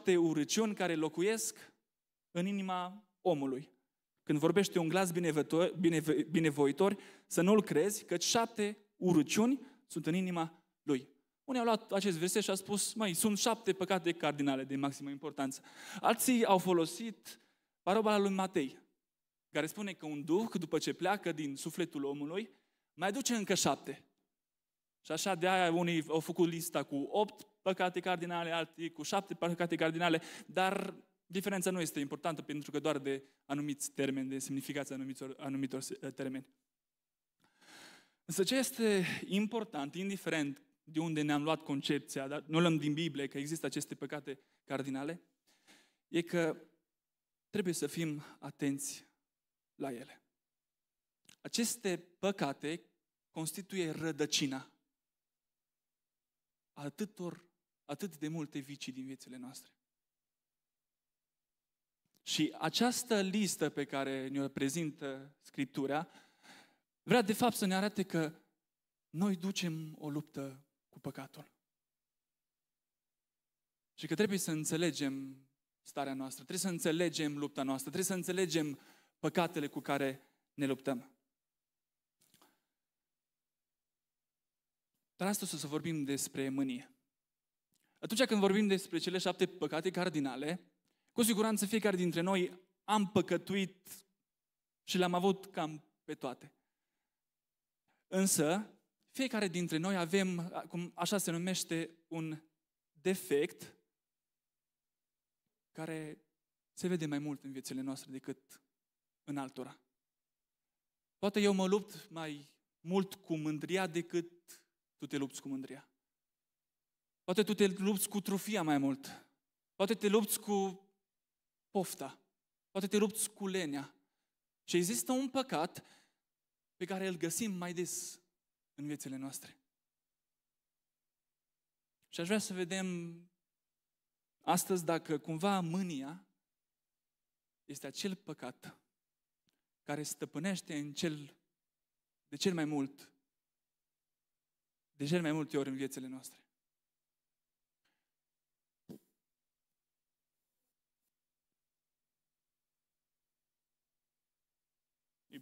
șapte urăciuni care locuiesc în inima omului. Când vorbește un glas binevoitor, binevoitor să nu-l crezi, că șapte urăciuni sunt în inima lui. Unii au luat acest verset și au spus, mai sunt șapte păcate cardinale de maximă importanță. Alții au folosit parola lui Matei, care spune că un duh, după ce pleacă din sufletul omului, mai duce încă șapte. Și așa de aia unii au făcut lista cu opt păcate cardinale, alții cu șapte păcate cardinale, dar diferența nu este importantă pentru că doar de anumiți termeni, de semnificația anumitor, anumitor eh, termeni. Însă ce este important, indiferent de unde ne-am luat concepția, dar nu luăm din Biblie că există aceste păcate cardinale, e că trebuie să fim atenți la ele. Aceste păcate constituie rădăcina atâtor atât de multe vicii din viețile noastre. Și această listă pe care ne-o prezintă Scriptura vrea de fapt să ne arate că noi ducem o luptă cu păcatul. Și că trebuie să înțelegem starea noastră, trebuie să înțelegem lupta noastră, trebuie să înțelegem păcatele cu care ne luptăm. Dar astăzi o să vorbim despre mânie. Atunci când vorbim despre cele șapte păcate cardinale, cu siguranță fiecare dintre noi am păcătuit și le-am avut cam pe toate. Însă, fiecare dintre noi avem, cum așa se numește, un defect care se vede mai mult în viețile noastre decât în altora. Poate eu mă lupt mai mult cu mândria decât tu te lupți cu mândria. Poate tu te lupți cu trufia mai mult. Poate te lupți cu pofta. Poate te lupți cu lenea. Și există un păcat pe care îl găsim mai des în viețile noastre. Și aș vrea să vedem astăzi dacă cumva mânia este acel păcat care stăpânește în cel, de cel mai mult, de cel mai multe ori în viețile noastre.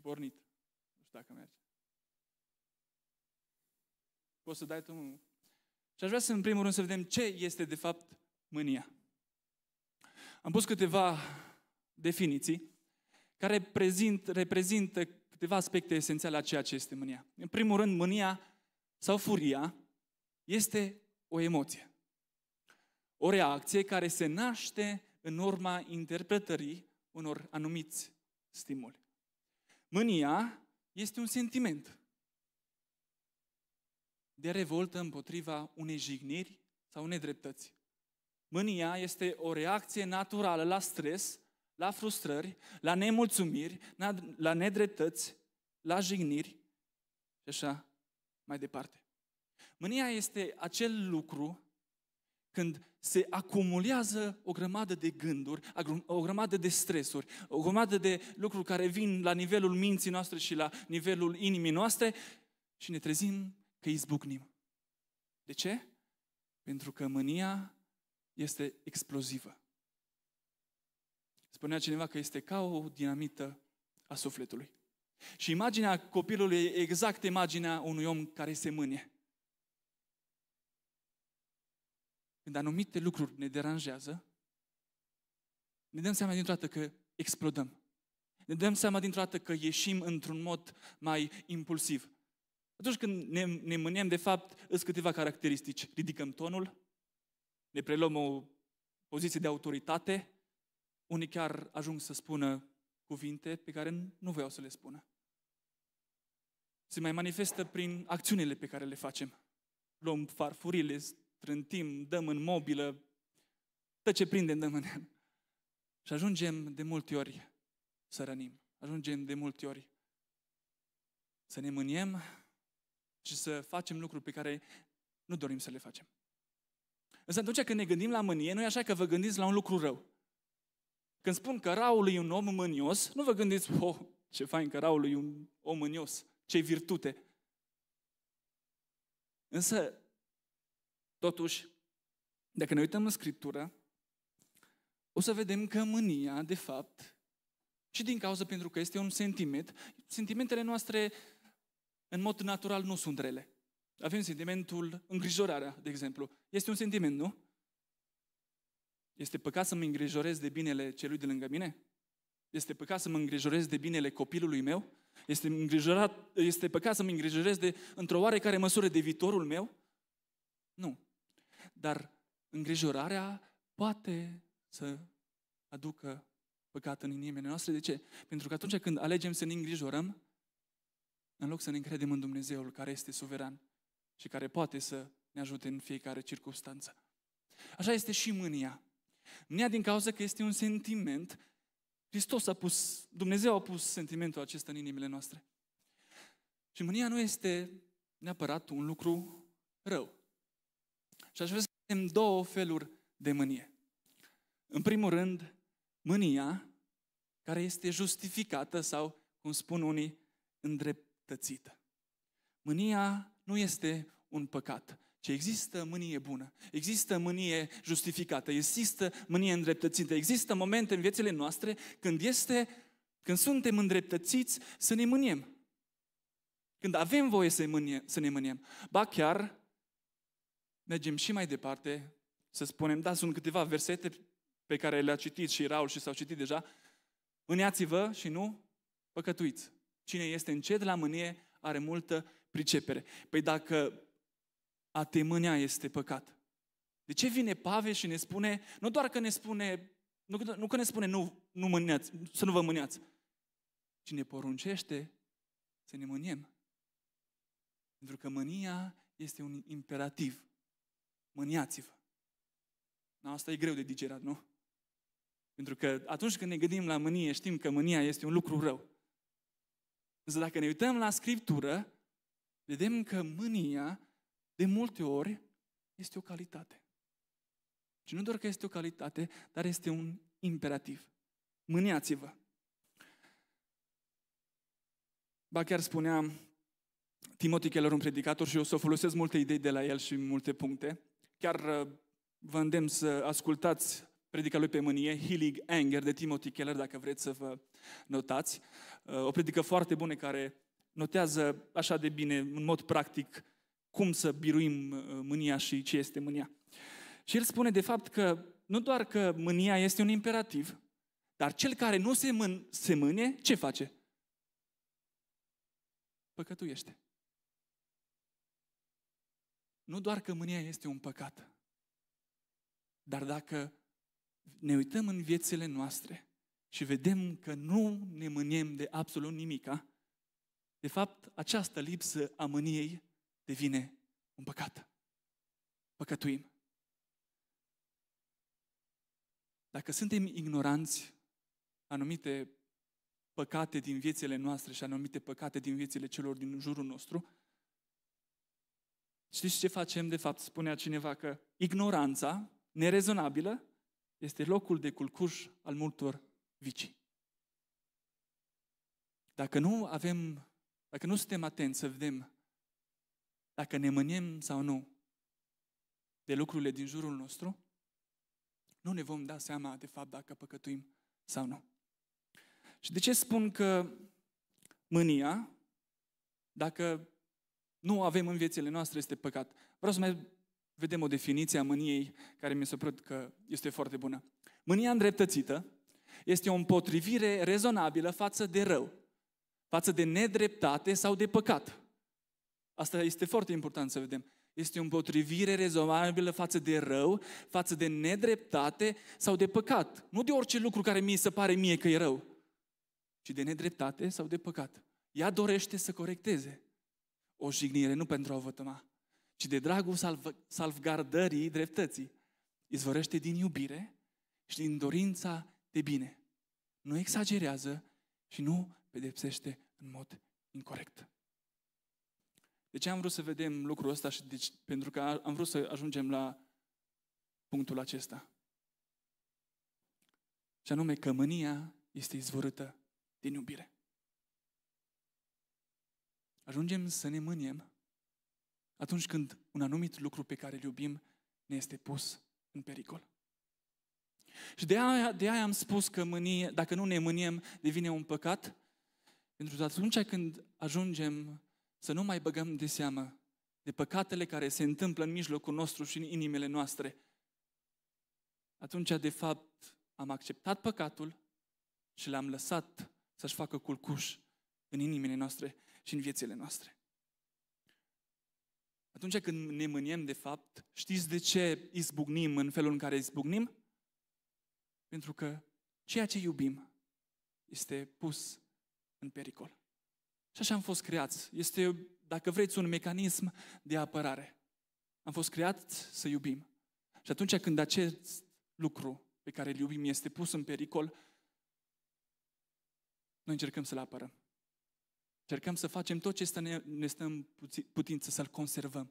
pornit. Nu știu dacă merge. Poți să dai tu mână. Și aș vrea să, în primul rând, să vedem ce este, de fapt, mânia. Am pus câteva definiții care prezint, reprezintă câteva aspecte esențiale a ceea ce este mânia. În primul rând, mânia sau furia este o emoție. O reacție care se naște în urma interpretării unor anumiți stimuli. Mânia este un sentiment de revoltă împotriva unei jigniri sau unei dreptăți. Mânia este o reacție naturală la stres, la frustrări, la nemulțumiri, la nedreptăți, la jigniri și așa mai departe. Mânia este acel lucru când se acumulează o grămadă de gânduri, o grămadă de stresuri, o grămadă de lucruri care vin la nivelul minții noastre și la nivelul inimii noastre și ne trezim că izbucnim. De ce? Pentru că mânia este explozivă. Spunea cineva că este ca o dinamită a sufletului. Și imaginea copilului e exact imaginea unui om care se mânie. când anumite lucruri ne deranjează, ne dăm seama dintr-o dată că explodăm. Ne dăm seama dintr-o dată că ieșim într-un mod mai impulsiv. Atunci când ne, ne mânem, de fapt, sunt câteva caracteristici. Ridicăm tonul, ne preluăm o poziție de autoritate, unii chiar ajung să spună cuvinte pe care nu voiau să le spună. Se mai manifestă prin acțiunile pe care le facem. Luăm farfurile, trântim, dăm în mobilă, tot ce prindem dăm în el. Și ajungem de multe ori să rănim. Ajungem de multe ori să ne mâniem și să facem lucruri pe care nu dorim să le facem. Însă atunci când ne gândim la mânie, nu e așa că vă gândiți la un lucru rău. Când spun că Raul e un om mânios, nu vă gândiți, oh, ce fain că Raul e un om mânios, ce virtute. Însă Totuși, dacă ne uităm în Scriptură, o să vedem că mânia, de fapt, și din cauza pentru că este un sentiment, sentimentele noastre, în mod natural, nu sunt rele. Avem sentimentul îngrijorarea, de exemplu. Este un sentiment, nu? Este păcat să mă îngrijorez de binele celui de lângă mine? Este păcat să mă îngrijorez de binele copilului meu? Este, îngrijorat, este păcat să mă îngrijorez de, într-o oarecare măsură de viitorul meu? Nu dar îngrijorarea poate să aducă păcat în inimile noastre. De ce? Pentru că atunci când alegem să ne îngrijorăm, în loc să ne încredem în Dumnezeul care este suveran și care poate să ne ajute în fiecare circunstanță. Așa este și mânia. Mânia din cauza că este un sentiment. Hristos a pus, Dumnezeu a pus sentimentul acesta în inimile noastre. Și mânia nu este neapărat un lucru rău. Și aș vrea să vedem două feluri de mânie. În primul rând, mânia care este justificată sau, cum spun unii, îndreptățită. Mânia nu este un păcat, ci există mânie bună, există mânie justificată, există mânie îndreptățită, există momente în viețile noastre când este, când suntem îndreptățiți să ne mâniem. Când avem voie să ne mâniem. Ba chiar mergem și mai departe, să spunem, da, sunt câteva versete pe care le-a citit și Raul și s-au citit deja, mâniați-vă și nu păcătuiți. Cine este încet la mânie are multă pricepere. Păi dacă a te mânea este păcat, de ce vine pave și ne spune, nu doar că ne spune, nu, nu că ne spune nu, nu mâneați, să nu vă mâneați, ci ne poruncește să ne mâniem. Pentru că mânia este un imperativ mâniați-vă. No, asta e greu de digerat, nu? Pentru că atunci când ne gândim la mânie, știm că mânia este un lucru rău. Însă dacă ne uităm la Scriptură, vedem că mânia, de multe ori, este o calitate. Și nu doar că este o calitate, dar este un imperativ. Mâniați-vă! Ba chiar spunea Timothy Keller, un predicator, și eu o să folosesc multe idei de la el și multe puncte, Chiar uh, vă îndemn să ascultați predica lui pe mânie, Healing Anger, de Timothy Keller, dacă vreți să vă notați. Uh, o predică foarte bună care notează așa de bine, în mod practic, cum să biruim uh, mânia și ce este mânia. Și el spune, de fapt, că nu doar că mânia este un imperativ, dar cel care nu se, mân- se mâne, ce face? Păcătuiește nu doar că mânia este un păcat, dar dacă ne uităm în viețile noastre și vedem că nu ne mâniem de absolut nimica, de fapt, această lipsă a mâniei devine un păcat. Păcătuim. Dacă suntem ignoranți anumite păcate din viețile noastre și anumite păcate din viețile celor din jurul nostru, Știți ce facem, de fapt, spunea cineva că ignoranța nerezonabilă este locul de culcuș al multor vicii. Dacă nu avem, dacă nu suntem atenți să vedem dacă ne mâniem sau nu de lucrurile din jurul nostru, nu ne vom da seama de fapt dacă păcătuim sau nu. Și de ce spun că mânia, dacă nu avem în viețile noastre este păcat. Vreau să mai vedem o definiție a mâniei care mi se părut că este foarte bună. Mânia îndreptățită este o împotrivire rezonabilă față de rău, față de nedreptate sau de păcat. Asta este foarte important să vedem. Este o împotrivire rezonabilă față de rău, față de nedreptate sau de păcat. Nu de orice lucru care mi se pare mie că e rău, ci de nedreptate sau de păcat. Ea dorește să corecteze o jignire, nu pentru a o vătăma, ci de dragul salv- salvgardării dreptății. Izvorește din iubire și din dorința de bine. Nu exagerează și nu pedepsește în mod incorrect. De ce am vrut să vedem lucrul ăsta și deci, pentru că am vrut să ajungem la punctul acesta. Și anume că mânia este izvorâtă din iubire ajungem să ne mâniem atunci când un anumit lucru pe care îl iubim ne este pus în pericol. Și de aia, de aia am spus că mânie, dacă nu ne mâniem, devine un păcat, pentru că atunci când ajungem să nu mai băgăm de seamă de păcatele care se întâmplă în mijlocul nostru și în inimile noastre, atunci, de fapt, am acceptat păcatul și l-am lăsat să-și facă culcuș în inimile noastre și în viețile noastre. Atunci când ne mâniem de fapt, știți de ce izbucnim în felul în care izbucnim? Pentru că ceea ce iubim este pus în pericol. Și așa am fost creați. Este, dacă vreți, un mecanism de apărare. Am fost creați să iubim. Și atunci când acest lucru pe care îl iubim este pus în pericol, noi încercăm să-l apărăm. Cercăm să facem tot ce stă ne, ne stă în putință să-l conservăm,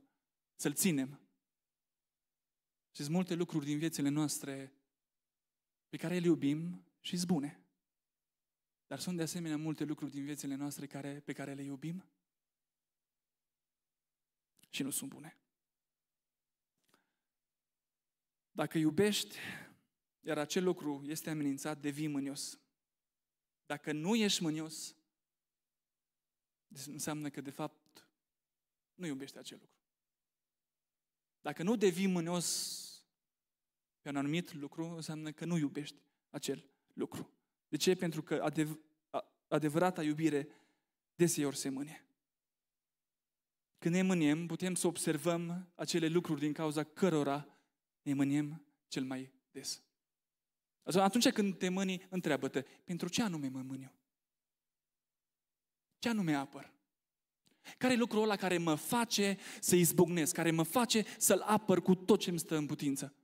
să-l ținem. Și sunt multe lucruri din viețile noastre pe care le iubim și sunt bune. Dar sunt de asemenea multe lucruri din viețile noastre care, pe care le iubim și nu sunt bune. Dacă iubești, iar acel lucru este amenințat, devii mânios. Dacă nu ești mânios, deci înseamnă că, de fapt, nu iubește acel lucru. Dacă nu devii mânios pe un anumit lucru, înseamnă că nu iubești acel lucru. De ce? Pentru că adev- adevărata iubire deseori se mânie. Când ne mâniem, putem să observăm acele lucruri din cauza cărora ne mâniem cel mai des. Atunci când te mâni, întreabă-te, pentru ce anume mă mâniu? Ce anume apăr? Care e lucrul ăla care mă face să izbucnesc, care mă face să-l apăr cu tot ce îmi stă în putință?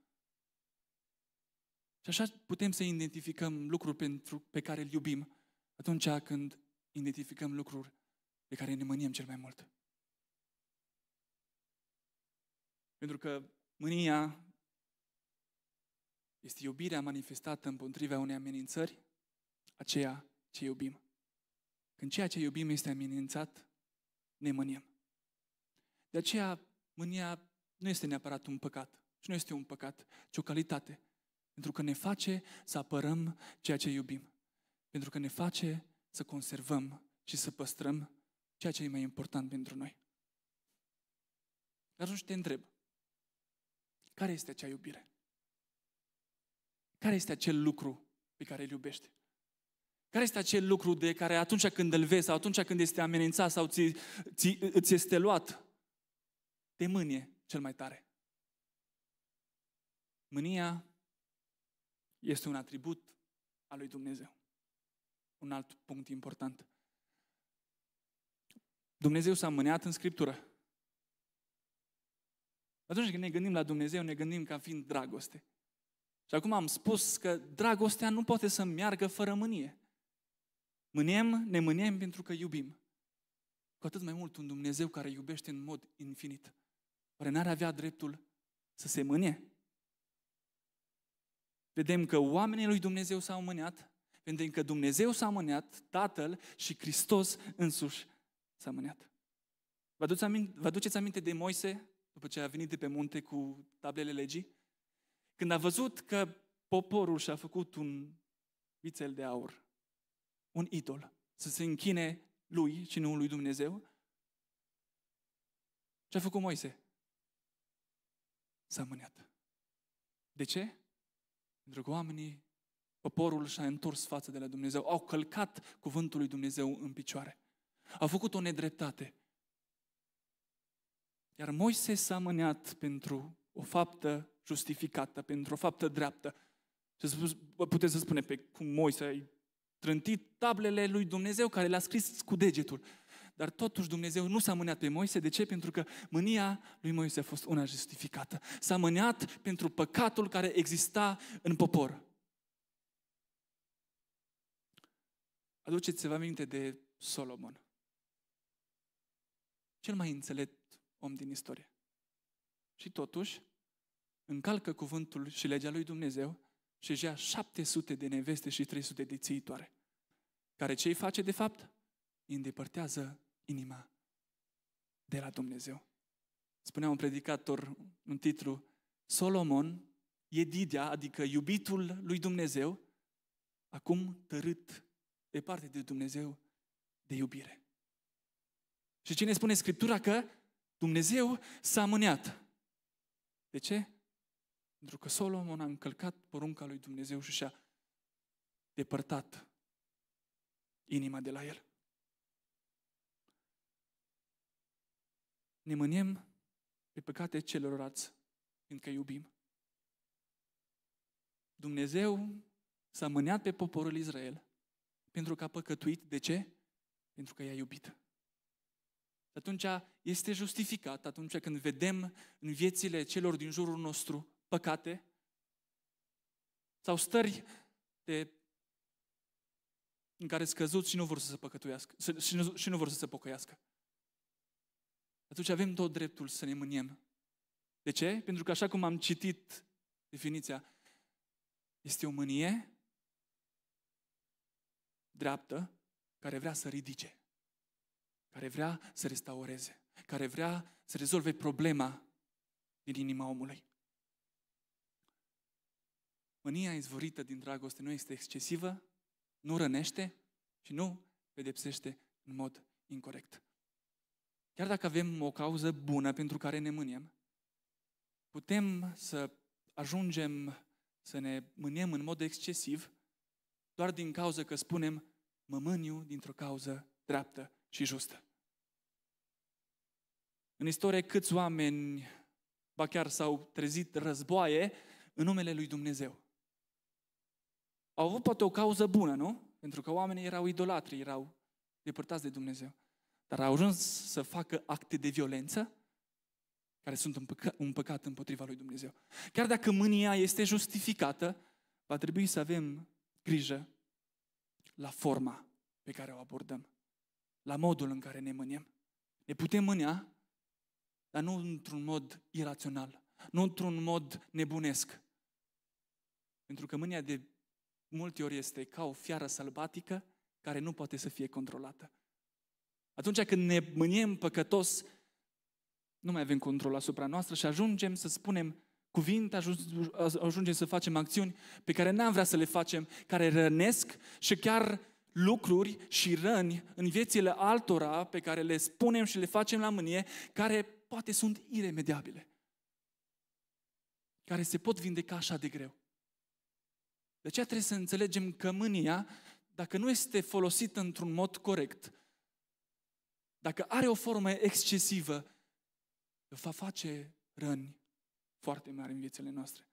Și așa putem să identificăm lucruri pentru, pe care îl iubim atunci când identificăm lucruri de care ne mâniem cel mai mult. Pentru că mânia este iubirea manifestată împotriva unei amenințări, aceea ce iubim. Când ceea ce iubim este amenințat, ne mâniem. De aceea, mânia nu este neapărat un păcat. Și nu este un păcat, ci o calitate. Pentru că ne face să apărăm ceea ce iubim. Pentru că ne face să conservăm și să păstrăm ceea ce e mai important pentru noi. Dar atunci te întreb, care este acea iubire? Care este acel lucru pe care îl iubești? Care este acel lucru de care atunci când îl vezi sau atunci când este amenințat sau ți, ți, îți este luat, te mânie cel mai tare? Mânia este un atribut al lui Dumnezeu. Un alt punct important. Dumnezeu s-a mâniat în Scriptură. Atunci când ne gândim la Dumnezeu, ne gândim ca fiind dragoste. Și acum am spus că dragostea nu poate să meargă fără mânie. Mânem, ne mânem pentru că iubim. Cu atât mai mult un Dumnezeu care iubește în mod infinit. Oare n-ar avea dreptul să se mâne? Vedem că oamenii lui Dumnezeu s-au mâneat, vedem că Dumnezeu s-a mâneat, Tatăl și Hristos însuși s-a mâneat. Vă, aminte, vă aduceți aminte de Moise, după ce a venit de pe munte cu tablele legii? Când a văzut că poporul și-a făcut un vițel de aur, un idol, să se închine lui și nu lui Dumnezeu? Ce a făcut Moise? S-a mâniat. De ce? Pentru că oamenii, poporul și-a întors față de la Dumnezeu, au călcat cuvântul lui Dumnezeu în picioare. Au făcut o nedreptate. Iar Moise s-a mâniat pentru o faptă justificată, pentru o faptă dreaptă. puteți să spune pe cum Moise e trântit tablele lui Dumnezeu care le-a scris cu degetul. Dar totuși Dumnezeu nu s-a mâniat pe Moise. De ce? Pentru că mânia lui Moise a fost una justificată. S-a mâniat pentru păcatul care exista în popor. Aduceți-vă aminte de Solomon. Cel mai înțelept om din istorie. Și totuși, încalcă cuvântul și legea lui Dumnezeu și ia 700 de neveste și 300 de țiitoare care ce îi face de fapt? Îi îndepărtează inima de la Dumnezeu. Spunea un predicator în titlu, Solomon e Didia, adică iubitul lui Dumnezeu, acum tărât departe de Dumnezeu de iubire. Și cine spune Scriptura că Dumnezeu s-a mâneat? De ce? Pentru că Solomon a încălcat porunca lui Dumnezeu și și-a depărtat inima de la El. Ne mâniem pe păcate celorlalți, fiindcă iubim. Dumnezeu s-a mâniat pe poporul Israel pentru că a păcătuit. De ce? Pentru că i-a iubit. Atunci este justificat, atunci când vedem în viețile celor din jurul nostru păcate sau stări de în care scăzut și nu vor să se păcătuiască, să, și, nu, și nu vor să se pocăiască. Atunci avem tot dreptul să ne mâniem. De ce? Pentru că așa cum am citit definiția, este o mânie dreaptă care vrea să ridice, care vrea să restaureze, care vrea să rezolve problema din inima omului. Mânia izvorită din dragoste nu este excesivă, nu rănește și nu pedepsește în mod incorrect. Chiar dacă avem o cauză bună pentru care ne mâniem, putem să ajungem să ne mâniem în mod excesiv doar din cauza că spunem mă mâniu dintr-o cauză dreaptă și justă. În istorie câți oameni ba chiar s-au trezit războaie în numele lui Dumnezeu. Au avut poate o cauză bună, nu? Pentru că oamenii erau idolatri, erau depărtați de Dumnezeu. Dar au ajuns să facă acte de violență care sunt un păcat, un păcat împotriva lui Dumnezeu. Chiar dacă mânia este justificată, va trebui să avem grijă la forma pe care o abordăm, la modul în care ne mâniem. Ne putem mânia, dar nu într-un mod irațional, nu într-un mod nebunesc. Pentru că mânia de multe ori este ca o fiară sălbatică care nu poate să fie controlată. Atunci când ne mâniem păcătos, nu mai avem control asupra noastră și ajungem să spunem cuvinte, ajungem să facem acțiuni pe care n-am vrea să le facem, care rănesc și chiar lucruri și răni în viețile altora pe care le spunem și le facem la mânie, care poate sunt iremediabile, care se pot vindeca așa de greu. De aceea trebuie să înțelegem că mânia, dacă nu este folosită într-un mod corect, dacă are o formă excesivă, va face răni foarte mari în viețile noastre.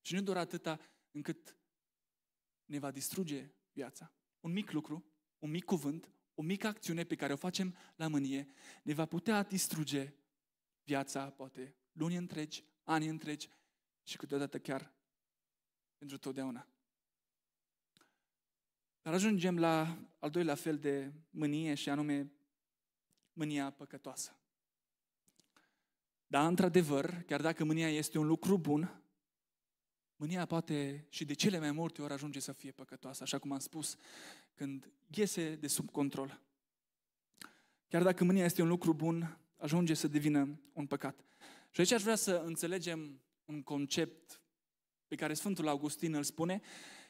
Și nu doar atâta încât ne va distruge viața. Un mic lucru, un mic cuvânt, o mică acțiune pe care o facem la mânie ne va putea distruge viața, poate luni întregi, ani întregi și câteodată chiar pentru totdeauna. Dar ajungem la al doilea fel de mânie și anume mânia păcătoasă. Dar într-adevăr, chiar dacă mânia este un lucru bun, mânia poate și de cele mai multe ori ajunge să fie păcătoasă, așa cum am spus, când iese de sub control. Chiar dacă mânia este un lucru bun, ajunge să devină un păcat. Și aici aș vrea să înțelegem un concept pe care Sfântul Augustin îl spune,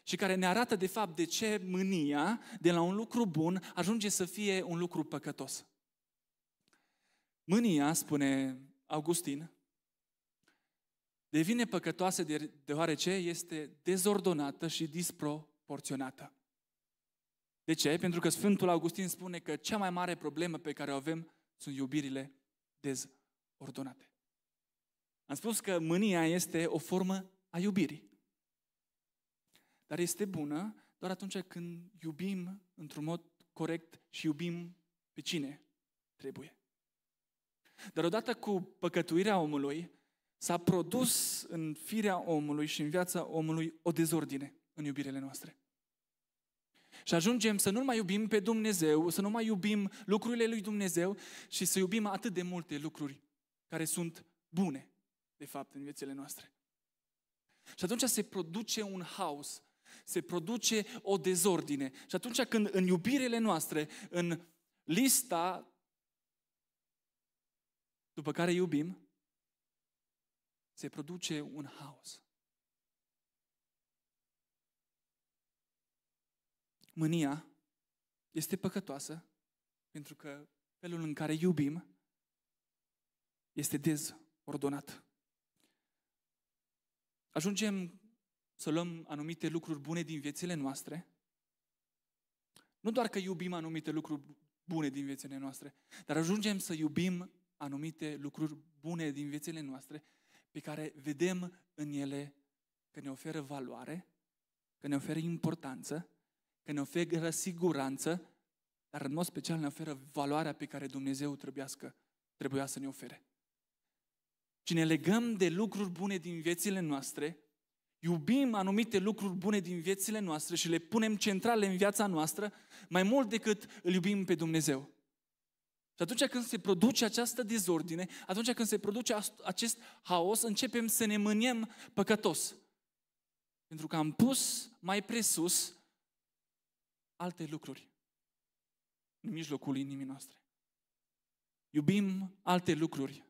și care ne arată de fapt de ce mânia de la un lucru bun ajunge să fie un lucru păcătos. Mânia, spune Augustin, devine păcătoasă deoarece este dezordonată și disproporționată. De ce? Pentru că Sfântul Augustin spune că cea mai mare problemă pe care o avem sunt iubirile dezordonate. Am spus că mânia este o formă a iubirii. Dar este bună doar atunci când iubim într-un mod corect și iubim pe cine trebuie. Dar odată cu păcătuirea omului, s-a produs în firea omului și în viața omului o dezordine în iubirile noastre. Și ajungem să nu mai iubim pe Dumnezeu, să nu mai iubim lucrurile lui Dumnezeu și să iubim atât de multe lucruri care sunt bune, de fapt, în viețile noastre. Și atunci se produce un haos se produce o dezordine. Și atunci când în iubirele noastre, în lista după care iubim, se produce un haos. Mânia este păcătoasă pentru că felul în care iubim este dezordonat. Ajungem să luăm anumite lucruri bune din viețile noastre, nu doar că iubim anumite lucruri bune din viețile noastre, dar ajungem să iubim anumite lucruri bune din viețile noastre pe care vedem în ele că ne oferă valoare, că ne oferă importanță, că ne oferă siguranță, dar în mod special ne oferă valoarea pe care Dumnezeu trebuiască, trebuia să ne ofere. Și ne legăm de lucruri bune din viețile noastre Iubim anumite lucruri bune din viețile noastre și le punem centrale în viața noastră mai mult decât îl iubim pe Dumnezeu. Și atunci când se produce această dezordine, atunci când se produce acest haos, începem să ne mâniem păcătos. Pentru că am pus mai presus alte lucruri în mijlocul inimii noastre. Iubim alte lucruri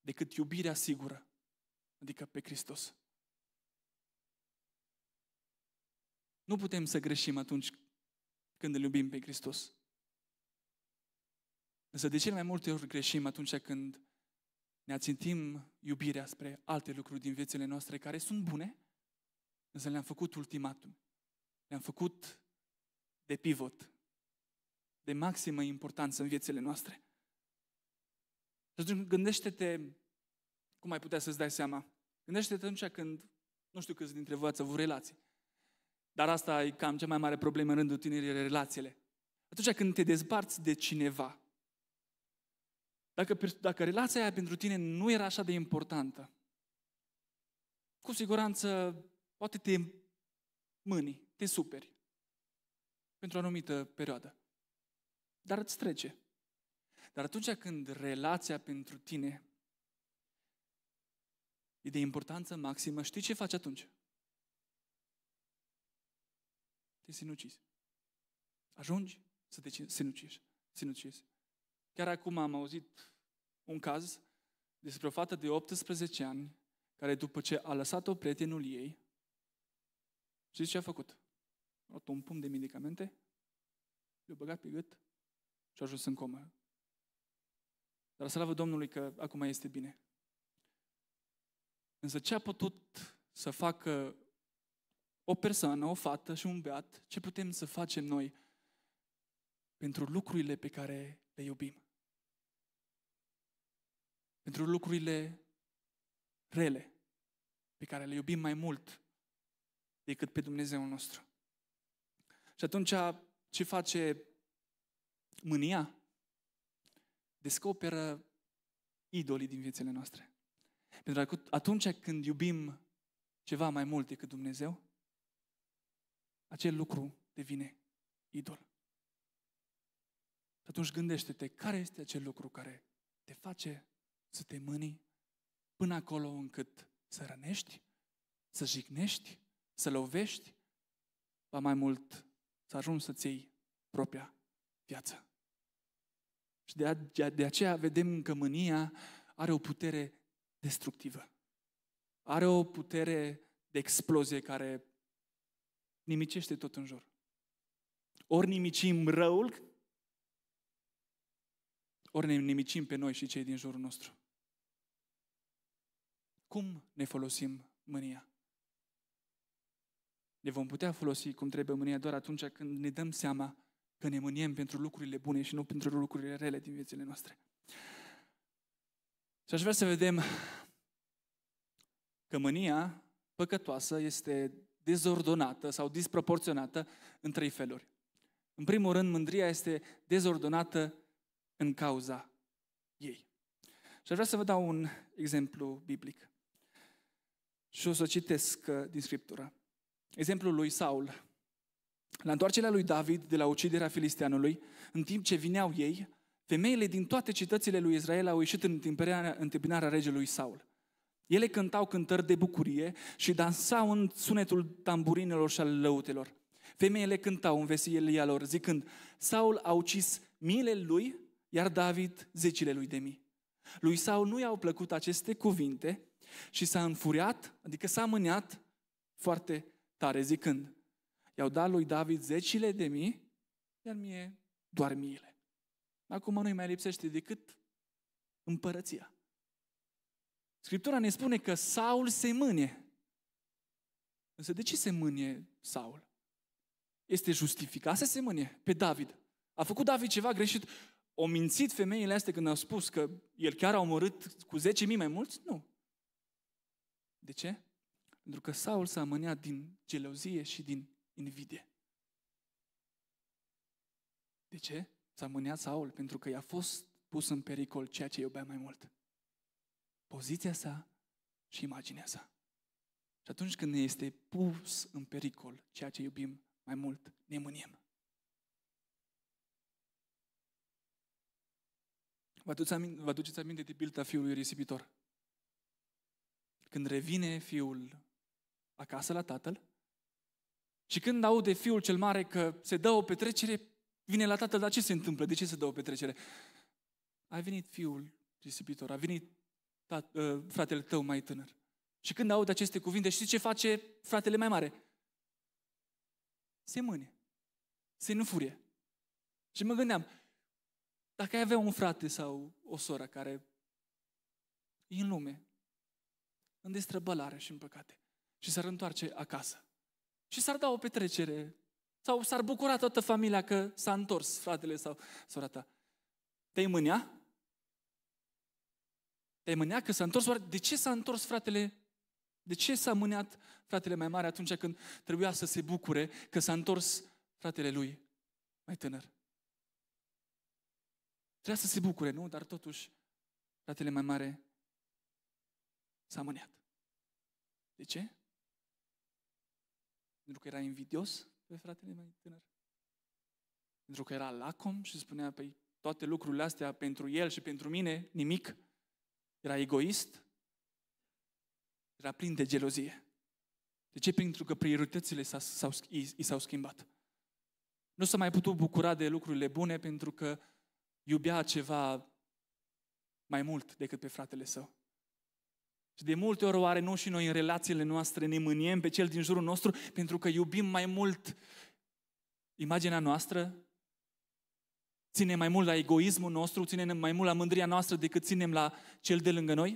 decât iubirea sigură adică pe Hristos. Nu putem să greșim atunci când îl iubim pe Hristos. Însă de cele mai multe ori greșim atunci când ne ațintim iubirea spre alte lucruri din viețile noastre care sunt bune, însă le-am făcut ultimatum. Le-am făcut de pivot, de maximă importanță în viețile noastre. Și atunci gândește-te cum ai putea să-ți dai seama? Gândește-te atunci când, nu știu câți dintre voi ați avut relații, dar asta e cam cea mai mare problemă în rândul tinerilor, relațiile. Atunci când te dezbarți de cineva, dacă, dacă relația aia pentru tine nu era așa de importantă, cu siguranță poate te mâni, te superi pentru o anumită perioadă. Dar îți trece. Dar atunci când relația pentru tine e de importanță maximă, știi ce faci atunci? Te sinucizi. Ajungi să te sinucizi. sinucizi. Chiar acum am auzit un caz despre o fată de 18 ani care după ce a lăsat-o prietenul ei, știți ce a făcut? A luat un pumn de medicamente, le-a băgat pe gât și a ajuns în comă. Dar slavă Domnului că acum este bine. Însă ce a putut să facă o persoană, o fată și un beat, ce putem să facem noi pentru lucrurile pe care le iubim? Pentru lucrurile rele, pe care le iubim mai mult decât pe Dumnezeu nostru. Și atunci ce face mânia? Descoperă idolii din viețile noastre. Pentru că atunci când iubim ceva mai mult decât Dumnezeu, acel lucru devine idol. Și atunci gândește-te care este acel lucru care te face să te mâni până acolo încât să rănești, să jignești, să lovești, va mai mult să ajungi să-ți iei propria viață. Și de, a, de aceea vedem că mânia are o putere destructivă. Are o putere de explozie care nimicește tot în jur. Ori nimicim răul, ori ne nimicim pe noi și cei din jurul nostru. Cum ne folosim mânia? Ne vom putea folosi cum trebuie mânia doar atunci când ne dăm seama că ne mâniem pentru lucrurile bune și nu pentru lucrurile rele din viețile noastre. Și aș vrea să vedem că mânia păcătoasă este dezordonată sau disproporționată în trei feluri. În primul rând, mândria este dezordonată în cauza ei. Și aș vrea să vă dau un exemplu biblic. Și o să citesc uh, din Scriptură. Exemplul lui Saul. La întoarcerea lui David de la uciderea filisteanului, în timp ce vineau ei, Femeile din toate cetățile lui Israel au ieșit în întâmpinarea regelui Saul. Ele cântau cântări de bucurie și dansau în sunetul tamburinelor și al lăutelor. Femeile cântau în veselia lor, zicând, Saul a ucis miile lui, iar David zecile lui de mii. Lui Saul nu i-au plăcut aceste cuvinte și s-a înfuriat, adică s-a mâniat foarte tare, zicând, i-au dat lui David zecile de mii, iar mie doar miile. Acum nu-i mai lipsește decât împărăția. Scriptura ne spune că Saul se mânie. Însă de ce se mânie Saul? Este justificat să se mânie pe David. A făcut David ceva greșit? O mințit femeile astea când au spus că el chiar a omorât cu 10.000 mai mulți? Nu. De ce? Pentru că Saul s-a mâniat din gelozie și din invidie. De ce? S-a mâniat Saul pentru că i-a fost pus în pericol ceea ce iubea mai mult. Poziția sa și imaginea sa. Și atunci când ne este pus în pericol ceea ce iubim mai mult, ne mâniem. Vă, aduceți aminte, vă aduceți aminte de pilda fiului risipitor? Când revine fiul acasă la tatăl și când aude fiul cel mare că se dă o petrecere, Vine la tatăl, dar ce se întâmplă? De ce se dă o petrecere? A venit fiul risipitor, a venit tat, uh, fratele tău mai tânăr. Și când aud aceste cuvinte, știi ce face fratele mai mare? Se mâne, se înfurie. Și mă gândeam, dacă ai avea un frate sau o soră care e în lume, în destrăbălare și în păcate, și s-ar întoarce acasă și s-ar da o petrecere sau s-ar bucura toată familia că s-a întors fratele sau sora ta. Te-ai mânea? Te-ai mânea că s-a întors? Oare de ce s-a întors fratele? De ce s-a mâneat fratele mai mare atunci când trebuia să se bucure că s-a întors fratele lui mai tânăr? Trebuia să se bucure, nu? Dar totuși, fratele mai mare s-a mâneat. De ce? Pentru că era invidios? pe fratele mai tânăr. Pentru că era lacom și spunea, păi, toate lucrurile astea pentru el și pentru mine, nimic. Era egoist, era plin de gelozie. De ce? Pentru că prioritățile i s-au schimbat. Nu s-a mai putut bucura de lucrurile bune pentru că iubea ceva mai mult decât pe fratele său. Și de multe ori oare nu și noi în relațiile noastre ne mâniem pe cel din jurul nostru pentru că iubim mai mult imaginea noastră, ținem mai mult la egoismul nostru, ținem mai mult la mândria noastră decât ținem la cel de lângă noi?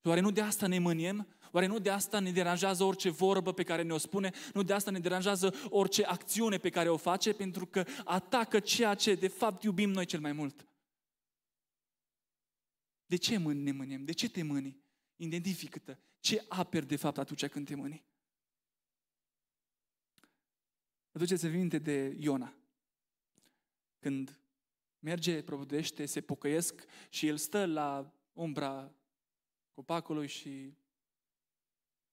Și oare nu de asta ne mâniem? Oare nu de asta ne deranjează orice vorbă pe care ne-o spune? Nu de asta ne deranjează orice acțiune pe care o face? Pentru că atacă ceea ce de fapt iubim noi cel mai mult. De ce ne mâniem? De ce te mâni? Identifică-te ce aperi de fapt atunci când te mâni. Aduceți vinte de Iona. Când merge, probudește, se pocăiesc și el stă la umbra copacului și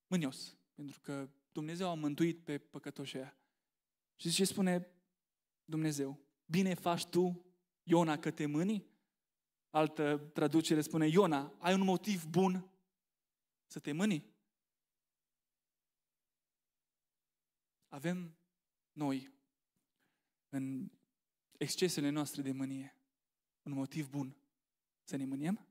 mânios, pentru că Dumnezeu a mântuit pe păcătoșii aia. Și ce spune Dumnezeu? Bine faci tu, Iona, că te mâni? Altă traducere spune, Iona, ai un motiv bun să te mâni. Avem noi, în excesele noastre de mânie, un motiv bun să ne mâniem?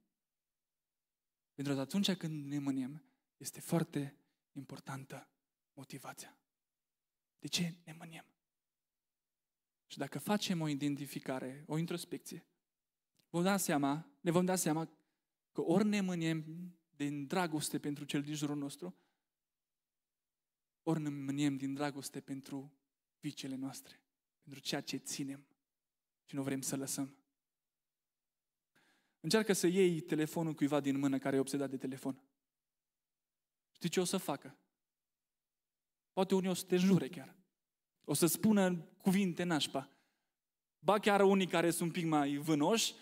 Pentru că atunci când ne mâniem, este foarte importantă motivația. De ce ne mâniem? Și dacă facem o identificare, o introspecție, vom da seama, ne vom da seama că ori ne mâniem din dragoste pentru cel din jurul nostru, ori ne mâniem din dragoste pentru vicele noastre, pentru ceea ce ținem și nu vrem să lăsăm. Încearcă să iei telefonul cuiva din mână care e obsedat de telefon. Știi ce o să facă? Poate unii o să te jure chiar. O să spună cuvinte nașpa. Ba chiar unii care sunt un pic mai vânoși,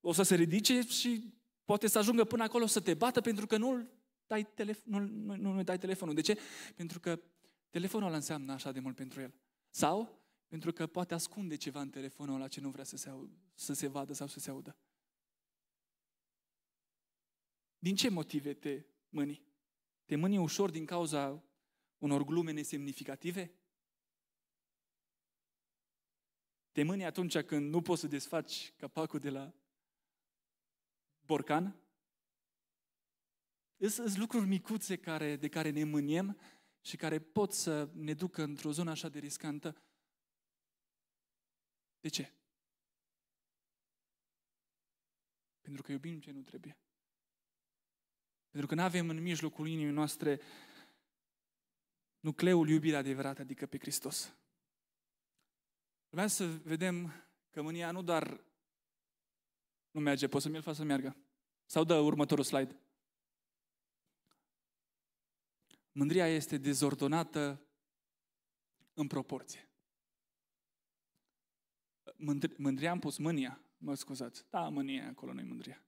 o să se ridice și Poate să ajungă până acolo să te bată pentru că nu-l dai telef- nu, nu, nu, nu dai telefonul. De ce? Pentru că telefonul ăla înseamnă așa de mult pentru el. Sau pentru că poate ascunde ceva în telefonul ăla ce nu vrea să se, au, să se vadă sau să se audă. Din ce motive te mâni? Te mâni ușor din cauza unor glume nesemnificative? Te mâni atunci când nu poți să desfaci capacul de la borcan. Sunt lucruri micuțe care, de care ne mâniem și care pot să ne ducă într-o zonă așa de riscantă. De ce? Pentru că iubim ce nu trebuie. Pentru că nu avem în mijlocul inimii noastre nucleul iubirii adevărate adică pe Hristos. Vreau să vedem că mânia nu doar nu merge, poți să mi-l faci să meargă. Sau dă următorul slide. Mândria este dezordonată în proporție. Mândria am pus mânia, mă scuzați. Da, mânia acolo nu i mândria.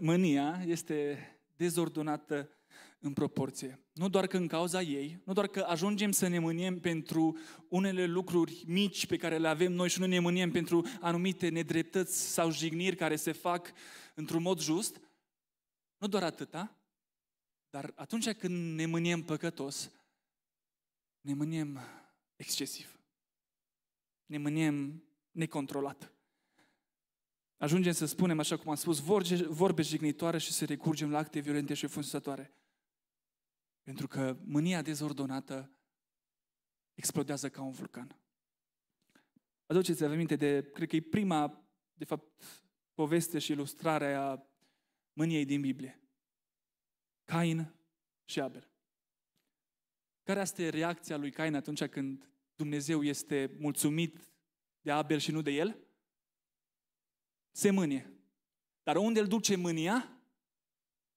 Mânia este dezordonată în proporție. Nu doar că în cauza ei, nu doar că ajungem să ne mâniem pentru unele lucruri mici pe care le avem noi și nu ne mâniem pentru anumite nedreptăți sau jigniri care se fac într-un mod just, nu doar atâta, dar atunci când ne mâniem păcătos, ne mâniem excesiv. Ne mâniem necontrolat. Ajungem să spunem, așa cum am spus, vorbe jignitoare și să recurgem la acte violente și funsătoare. Pentru că mânia dezordonată explodează ca un vulcan. Aduceți-vă aminte de, cred că e prima, de fapt, poveste și ilustrare a mâniei din Biblie. Cain și Abel. Care este reacția lui Cain atunci când Dumnezeu este mulțumit de Abel și nu de el? Se mânie. Dar unde îl duce mânia?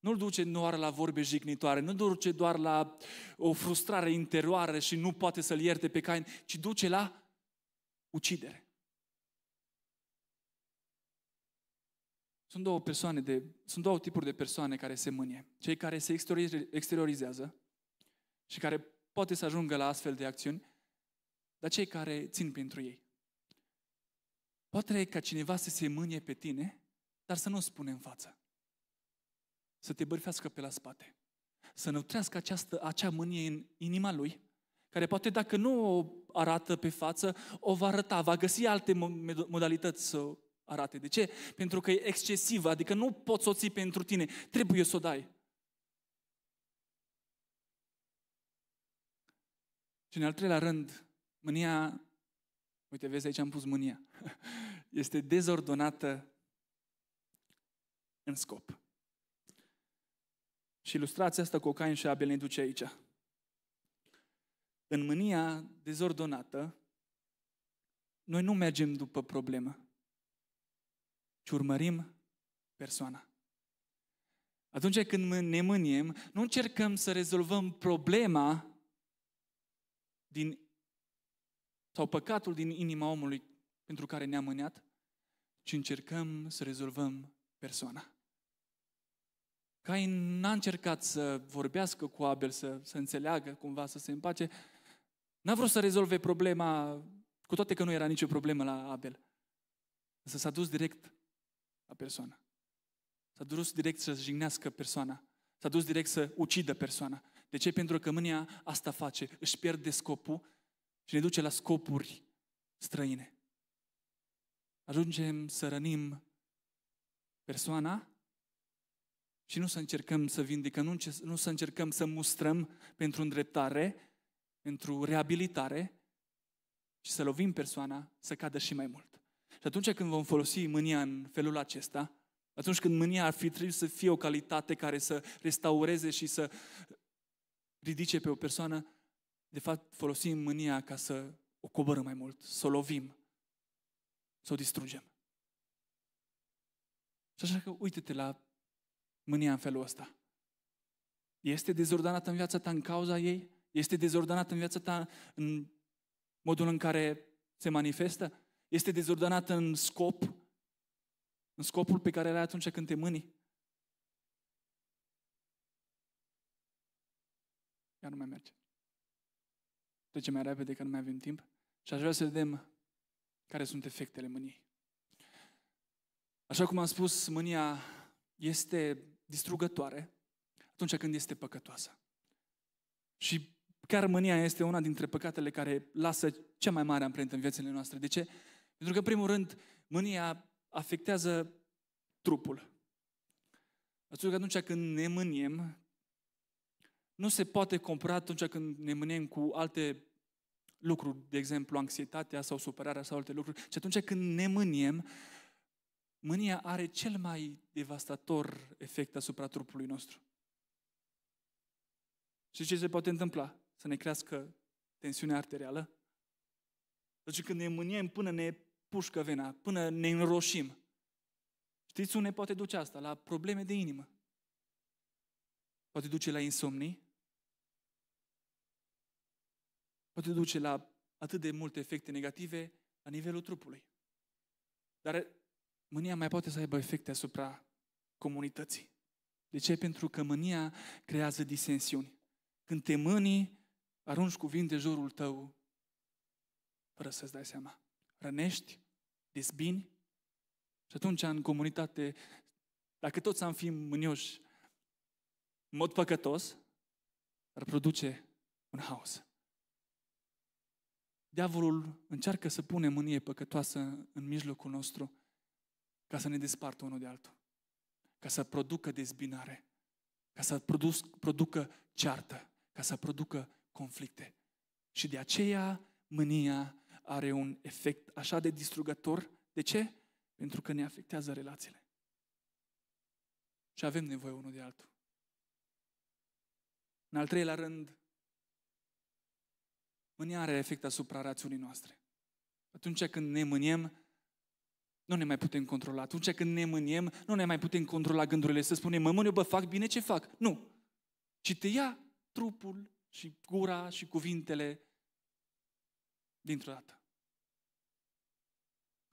Nu-l duce doar la vorbe jignitoare, nu duce doar la o frustrare interioară și nu poate să-l ierte pe Cain, ci duce la ucidere. Sunt două persoane de, sunt două tipuri de persoane care se mânie. Cei care se exteriorizează și care poate să ajungă la astfel de acțiuni, dar cei care țin pentru ei. Poate ca cineva să se mânie pe tine, dar să nu spune în față să te bărfească pe la spate, să năutrească această, acea mânie în inima lui, care poate dacă nu o arată pe față, o va arăta, va găsi alte modalități să o arate. De ce? Pentru că e excesivă, adică nu poți o ții pentru tine, trebuie să o dai. Și în al treilea rând, mânia, uite, vezi, aici am pus mânia, este dezordonată în scop. Și ilustrația asta cu Cain și Abel ne duce aici. În mânia dezordonată, noi nu mergem după problemă, ci urmărim persoana. Atunci când ne mâniem, nu încercăm să rezolvăm problema din, sau păcatul din inima omului pentru care ne-am mâniat, ci încercăm să rezolvăm persoana. Cain n-a încercat să vorbească cu Abel, să, să înțeleagă cumva, să se împace. N-a vrut să rezolve problema, cu toate că nu era nicio problemă la Abel. Să s-a dus direct la persoană. S-a dus direct să jignească persoana. S-a dus direct să ucidă persoana. De ce? Pentru că mânia asta face. Își pierde scopul și ne duce la scopuri străine. Ajungem să rănim persoana și nu să încercăm să vindicăm, nu, nu să încercăm să mustrăm pentru îndreptare, pentru reabilitare, și să lovim persoana să cadă și mai mult. Și atunci când vom folosi mânia în felul acesta, atunci când mânia ar fi trebuit să fie o calitate care să restaureze și să ridice pe o persoană, de fapt folosim mânia ca să o coborăm mai mult, să o lovim, să o distrugem. Și așa că uite-te la mânia în felul ăsta? Este dezordonată în viața ta în cauza ei? Este dezordonată în viața ta în modul în care se manifestă? Este dezordonată în scop? În scopul pe care îl ai atunci când te mâni? Iar nu mai merge. Trece mai repede, că nu mai avem timp. Și aș vrea să vedem care sunt efectele mâniei. Așa cum am spus, mânia este distrugătoare atunci când este păcătoasă. Și chiar mânia este una dintre păcatele care lasă cea mai mare amprentă în viețile noastre. De ce? Pentru că, în primul rând, mânia afectează trupul. Atunci că atunci când ne mâniem, nu se poate compara atunci când ne mâniem cu alte lucruri, de exemplu, anxietatea sau supărarea sau alte lucruri, ci atunci când ne mâniem, Mânia are cel mai devastator efect asupra trupului nostru. Și ce se poate întâmpla? Să ne crească tensiunea arterială? Deci când ne mâniem până ne pușcă vena, până ne înroșim. Știți unde poate duce asta? La probleme de inimă. Poate duce la insomnii. Poate duce la atât de multe efecte negative la nivelul trupului. Dar mânia mai poate să aibă efecte asupra comunității. De ce? Pentru că mânia creează disensiuni. Când te mâni, arunci cuvinte jurul tău fără să-ți dai seama. Rănești, dezbini și atunci în comunitate, dacă toți am fi mânioși în mod păcătos, ar produce un haos. Diavolul încearcă să pune mânie păcătoasă în mijlocul nostru ca să ne despartă unul de altul, ca să producă dezbinare, ca să produs, producă ceartă, ca să producă conflicte. Și de aceea mânia are un efect așa de distrugător. De ce? Pentru că ne afectează relațiile. Și avem nevoie unul de altul. În al treilea rând, mânia are efect asupra rațiunii noastre. Atunci când ne mâniem, nu ne mai putem controla. Atunci când ne mâniem, nu ne mai putem controla gândurile. Să spunem, mă mâniu, bă, fac bine ce fac. Nu. Ci te ia trupul și gura și cuvintele dintr-o dată.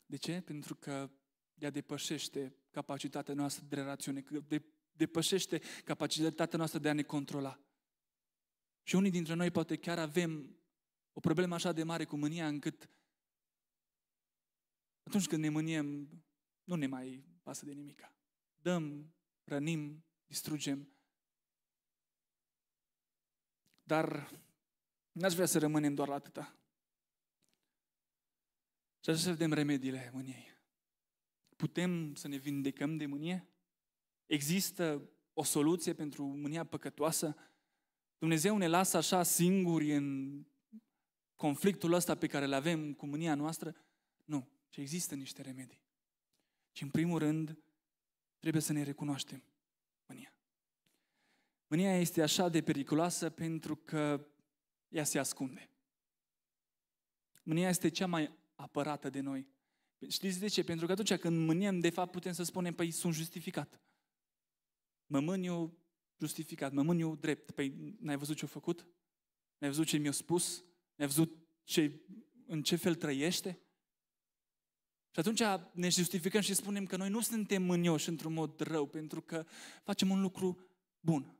De ce? Pentru că ea depășește capacitatea noastră de rațiune, de, depășește capacitatea noastră de a ne controla. Și unii dintre noi poate chiar avem o problemă așa de mare cu mânia încât atunci când ne mâniem, nu ne mai pasă de nimic. Dăm, rănim, distrugem. Dar n-aș vrea să rămânem doar la atâta. Și așa să vedem remediile mâniei. Putem să ne vindecăm de mânie? Există o soluție pentru mânia păcătoasă? Dumnezeu ne lasă așa singuri în conflictul ăsta pe care îl avem cu mânia noastră? Nu. Și există niște remedii. Și în primul rând, trebuie să ne recunoaștem mânia. Mânia este așa de periculoasă pentru că ea se ascunde. Mânia este cea mai apărată de noi. Știți de ce? Pentru că atunci când mâniem, de fapt putem să spunem, păi sunt justificat. Mă mâniu justificat, mă mâniu drept. Păi n-ai văzut ce-a făcut? N-ai văzut ce mi-a spus? N-ai văzut ce, în ce fel trăiește? Și atunci ne justificăm și spunem că noi nu suntem mânioși într-un mod rău, pentru că facem un lucru bun.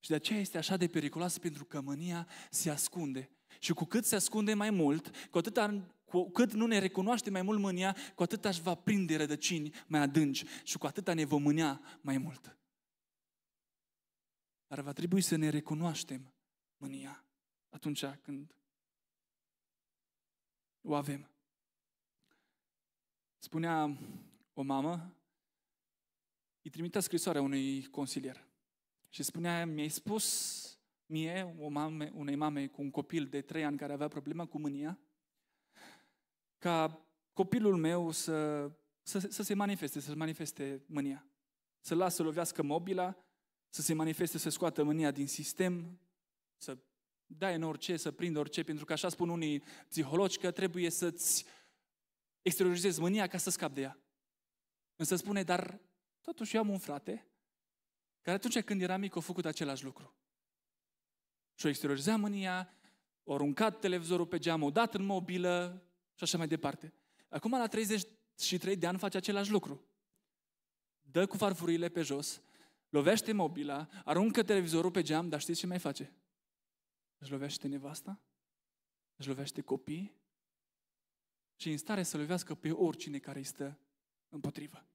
Și de aceea este așa de periculoasă, pentru că mânia se ascunde. Și cu cât se ascunde mai mult, cu atât ar, cu cât nu ne recunoaște mai mult mânia, cu atât aș va prinde rădăcini mai adânci și cu atât ne vom mânia mai mult. Dar va trebui să ne recunoaștem mânia atunci când o avem. Spunea o mamă, îi trimitea scrisoarea unui consilier și spunea, mi-ai spus mie, o mame, unei mame cu un copil de trei ani care avea problemă cu mânia, ca copilul meu să, să, să se manifeste, să-și manifeste mânia. Să lasă să lovească mobila, să se manifeste, să scoată mânia din sistem, să dai în orice, să prindă orice, pentru că așa spun unii psihologi că trebuie să-ți exteriorizez mânia ca să scap de ea. Însă spune, dar totuși eu am un frate care atunci când era mic a făcut același lucru. Și-o exteriorizea mânia, o aruncat televizorul pe geam, o dat în mobilă și așa mai departe. Acum la 33 de ani face același lucru. Dă cu farfurile pe jos, lovește mobila, aruncă televizorul pe geam, dar știți ce mai face? Își lovește nevasta, își lovește copii, și în stare să lovească pe oricine care îi stă împotrivă.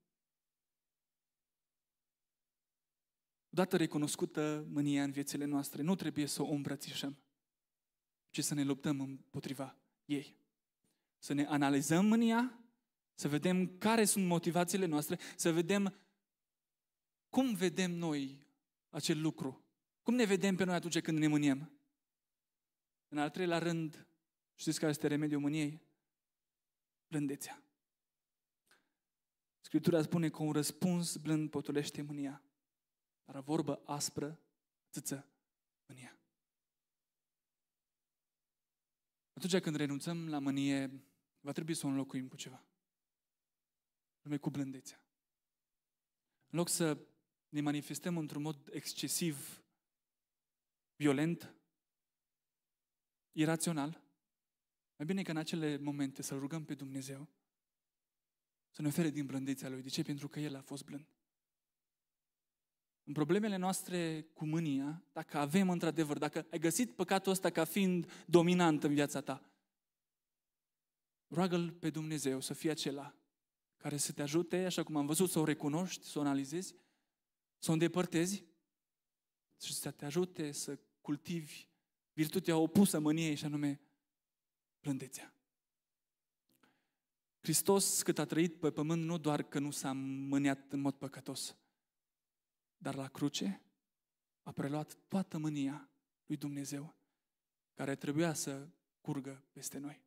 Odată recunoscută mânia în viețile noastre, nu trebuie să o îmbrățișăm, ci să ne luptăm împotriva ei. Să ne analizăm mânia, să vedem care sunt motivațiile noastre, să vedem cum vedem noi acel lucru. Cum ne vedem pe noi atunci când ne mâniem? În al treilea rând, știți care este remediul mâniei? blândețea. Scriptura spune că un răspuns blând potolește mânia, dar o vorbă aspră țâță mânia. Atunci când renunțăm la mânie, va trebui să o înlocuim cu ceva. Numai cu blândețea. În loc să ne manifestăm într-un mod excesiv, violent, irațional, mai bine că în acele momente să rugăm pe Dumnezeu să ne ofere din blândețea Lui. De ce? Pentru că El a fost blând. În problemele noastre cu mânia, dacă avem într-adevăr, dacă ai găsit păcatul ăsta ca fiind dominant în viața ta, roagă-L pe Dumnezeu să fie acela care să te ajute, așa cum am văzut, să o recunoști, să o analizezi, să o îndepărtezi și să te ajute să cultivi virtutea opusă mâniei, și anume plândeți Hristos cât a trăit pe pământ, nu doar că nu s-a mâniat în mod păcătos, dar la cruce a preluat toată mânia lui Dumnezeu care trebuia să curgă peste noi.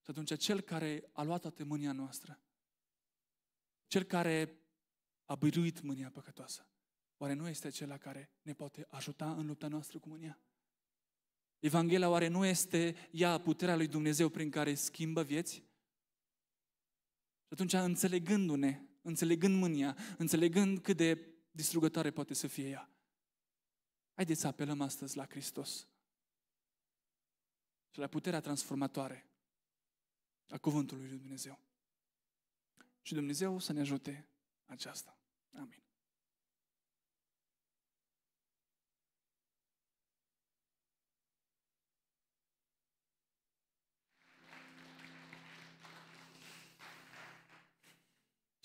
Și atunci cel care a luat toată mânia noastră, cel care a biruit mânia păcătoasă, oare nu este acela care ne poate ajuta în lupta noastră cu mânia? Evanghelia oare nu este ea puterea lui Dumnezeu prin care schimbă vieți? Și atunci, înțelegându-ne, înțelegând mânia, înțelegând cât de distrugătoare poate să fie ea, haideți să apelăm astăzi la Hristos și la puterea transformatoare a Cuvântului lui Dumnezeu. Și Dumnezeu să ne ajute aceasta. Amin.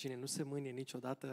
Cine nu se mânie niciodată